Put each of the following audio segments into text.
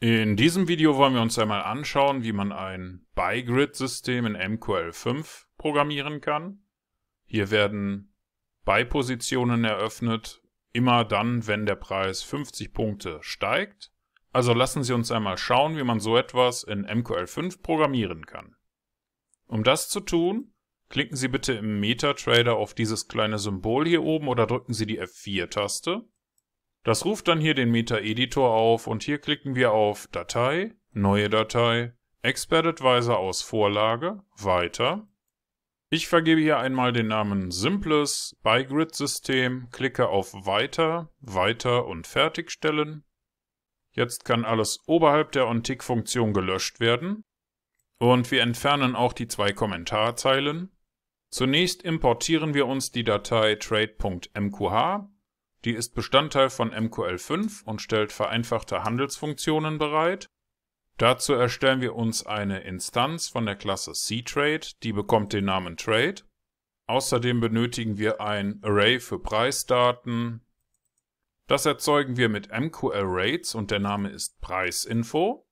In diesem Video wollen wir uns einmal anschauen, wie man ein By-Grid-System in MQL5 programmieren kann. Hier werden By-Positionen eröffnet, immer dann, wenn der Preis 50 Punkte steigt. Also lassen Sie uns einmal schauen, wie man so etwas in MQL5 programmieren kann. Um das zu tun, klicken Sie bitte im MetaTrader auf dieses kleine Symbol hier oben oder drücken Sie die F4-Taste. Das ruft dann hier den Meta-Editor auf und hier klicken wir auf Datei, Neue Datei, Expert Advisor aus Vorlage, Weiter. Ich vergebe hier einmal den Namen Simples ByGrid-System, klicke auf Weiter, Weiter und Fertigstellen. Jetzt kann alles oberhalb der antik funktion gelöscht werden. Und wir entfernen auch die zwei Kommentarzeilen. Zunächst importieren wir uns die Datei trade.mqh die ist Bestandteil von MQL5 und stellt vereinfachte Handelsfunktionen bereit. Dazu erstellen wir uns eine Instanz von der Klasse cTrade, die bekommt den Namen Trade. Außerdem benötigen wir ein Array für Preisdaten. Das erzeugen wir mit MQL-Rates und der Name ist Preisinfo.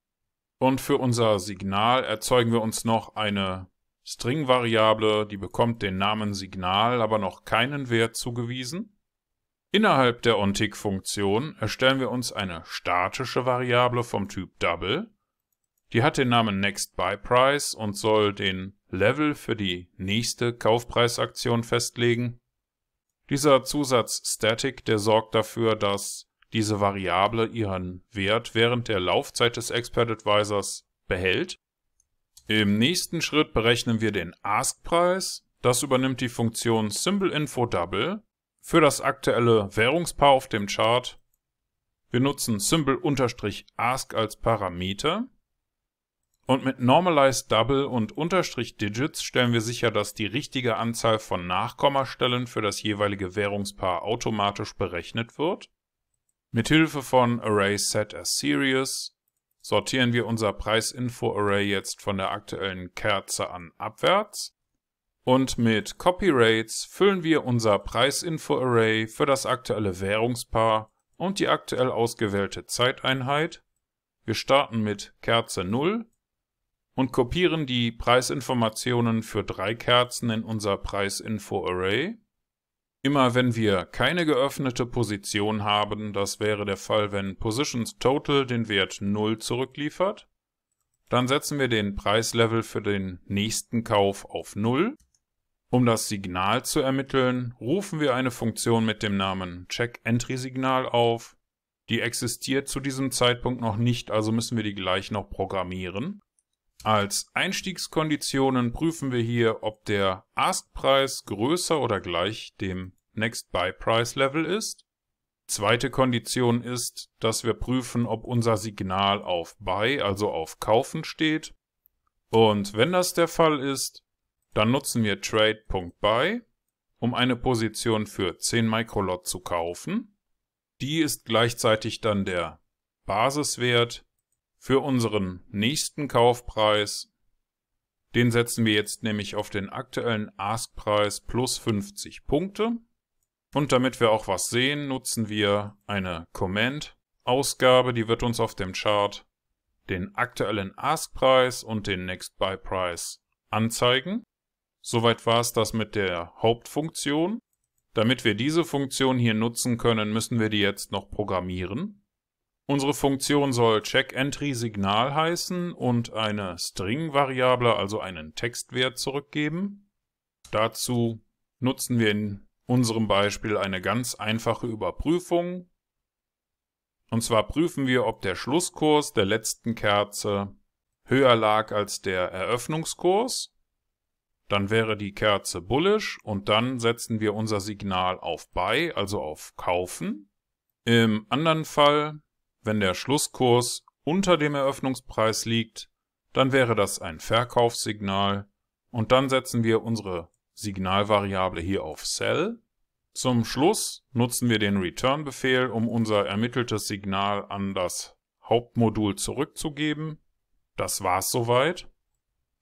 Und für unser Signal erzeugen wir uns noch eine String-Variable, die bekommt den Namen Signal, aber noch keinen Wert zugewiesen. Innerhalb der Ontic-Funktion erstellen wir uns eine statische Variable vom Typ Double. Die hat den Namen NextBuyPrice und soll den Level für die nächste Kaufpreisaktion festlegen. Dieser Zusatz Static, der sorgt dafür, dass diese Variable ihren Wert während der Laufzeit des Expert Advisors behält. Im nächsten Schritt berechnen wir den Ask-Preis. Das übernimmt die Funktion SymbolInfoDouble für das aktuelle Währungspaar auf dem Chart. Wir nutzen Symbol-Ask als Parameter. Und mit Normalized Double und Unterstrich Digits stellen wir sicher, dass die richtige Anzahl von Nachkommastellen für das jeweilige Währungspaar automatisch berechnet wird. Mithilfe von Array Set as Series sortieren wir unser Preisinfo-Array jetzt von der aktuellen Kerze an abwärts. Und mit Copyrates füllen wir unser Preisinfo-Array für das aktuelle Währungspaar und die aktuell ausgewählte Zeiteinheit. Wir starten mit Kerze 0 und kopieren die Preisinformationen für drei Kerzen in unser Preisinfo-Array. Immer wenn wir keine geöffnete Position haben, das wäre der Fall, wenn Positions Total den Wert 0 zurückliefert, dann setzen wir den Preislevel für den nächsten Kauf auf 0 um das Signal zu ermitteln, rufen wir eine Funktion mit dem Namen CheckEntrySignal auf. Die existiert zu diesem Zeitpunkt noch nicht, also müssen wir die gleich noch programmieren. Als Einstiegskonditionen prüfen wir hier, ob der Ask-Preis größer oder gleich dem Next-Buy-Price-Level ist. Zweite Kondition ist, dass wir prüfen, ob unser Signal auf Buy, also auf Kaufen steht. Und wenn das der Fall ist, dann nutzen wir Trade.buy, um eine Position für 10 Microlot zu kaufen. Die ist gleichzeitig dann der Basiswert für unseren nächsten Kaufpreis. Den setzen wir jetzt nämlich auf den aktuellen Ask-Preis plus 50 Punkte. Und damit wir auch was sehen, nutzen wir eine Command-Ausgabe, die wird uns auf dem Chart den aktuellen Ask-Preis und den Next-Buy-Preis anzeigen. Soweit war es das mit der Hauptfunktion. Damit wir diese Funktion hier nutzen können, müssen wir die jetzt noch programmieren. Unsere Funktion soll CheckEntrySignal heißen und eine String-Variable, also einen Textwert zurückgeben. Dazu nutzen wir in unserem Beispiel eine ganz einfache Überprüfung. Und zwar prüfen wir, ob der Schlusskurs der letzten Kerze höher lag als der Eröffnungskurs dann wäre die Kerze bullish und dann setzen wir unser Signal auf Buy, also auf Kaufen. Im anderen Fall, wenn der Schlusskurs unter dem Eröffnungspreis liegt, dann wäre das ein Verkaufssignal und dann setzen wir unsere Signalvariable hier auf Sell. Zum Schluss nutzen wir den Return-Befehl, um unser ermitteltes Signal an das Hauptmodul zurückzugeben. Das war's soweit.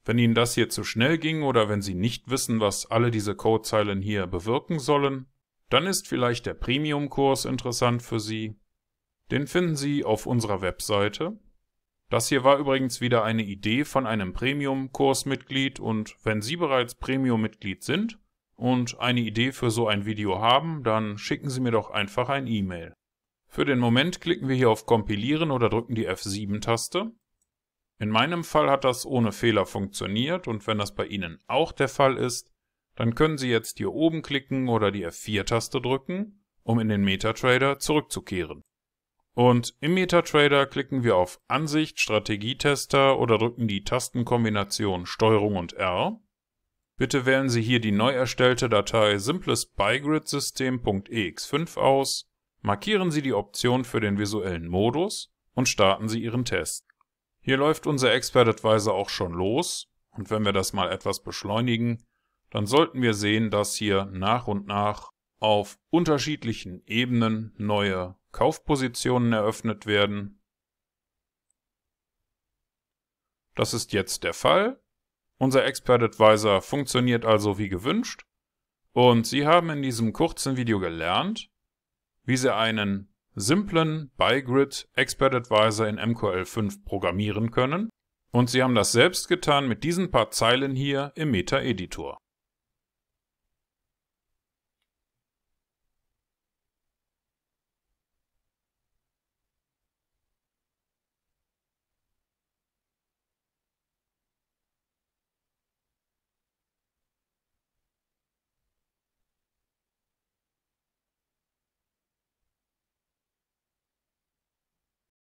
Wenn Ihnen das hier zu schnell ging oder wenn Sie nicht wissen, was alle diese Codezeilen hier bewirken sollen, dann ist vielleicht der Premium-Kurs interessant für Sie. Den finden Sie auf unserer Webseite. Das hier war übrigens wieder eine Idee von einem Premium-Kursmitglied und wenn Sie bereits Premium-Mitglied sind und eine Idee für so ein Video haben, dann schicken Sie mir doch einfach ein E-Mail. Für den Moment klicken wir hier auf Kompilieren oder drücken die F7-Taste. In meinem Fall hat das ohne Fehler funktioniert und wenn das bei Ihnen auch der Fall ist, dann können Sie jetzt hier oben klicken oder die F4-Taste drücken, um in den MetaTrader zurückzukehren. Und im MetaTrader klicken wir auf Ansicht, Strategietester oder drücken die Tastenkombination STRG und R. Bitte wählen Sie hier die neu erstellte Datei simplesbygridsystemex 5 aus, markieren Sie die Option für den visuellen Modus und starten Sie Ihren Test. Hier läuft unser Expert Advisor auch schon los und wenn wir das mal etwas beschleunigen, dann sollten wir sehen, dass hier nach und nach auf unterschiedlichen Ebenen neue Kaufpositionen eröffnet werden. Das ist jetzt der Fall. Unser Expert Advisor funktioniert also wie gewünscht und Sie haben in diesem kurzen Video gelernt, wie Sie einen simplen ByGrid Expert Advisor in MQL5 programmieren können und Sie haben das selbst getan mit diesen paar Zeilen hier im Meta-Editor